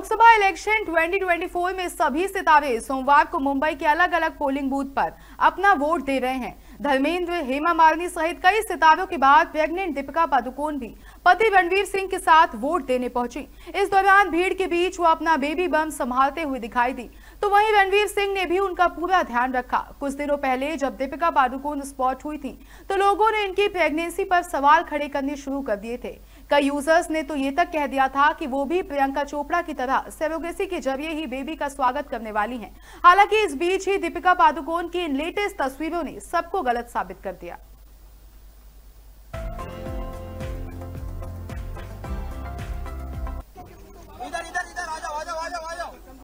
Lok Sabha election 2024 में सभी सितारे सोमवार को मुंबई के अलग अलग पोलिंग बूथ पर अपना वोट दे रहे हैं धर्मेंद्र हेमा मालिनी सहित कई सितारों के बाद प्रेग्नेंट दीपिका पादुकोण भी पति रणवीर सिंह के साथ वोट देने पहुंची इस दौरान भीड़ के बीच वो अपना बेबी बम संभालते हुए दिखाई दी तो वहीं रणवीर सिंह ने भी उनका पूरा ध्यान रखा कुछ दिनों पहले जब दीपिका पादुकोण स्पॉट हुई थी तो लोगों ने इनकी प्रेगनेंसी पर सवाल खड़े करने शुरू कर दिए थे कई यूजर्स ने तो ये तक कह दिया था कि वो भी प्रियंका चोपड़ा की तरह तरह सेरोग्रेसी के जरिए ही बेबी का स्वागत करने वाली हैं हालांकि इस बीच ही दीपिका पादुकोण की इन लेटेस्ट तस्वीरों ने सबको गलत साबित कर दिया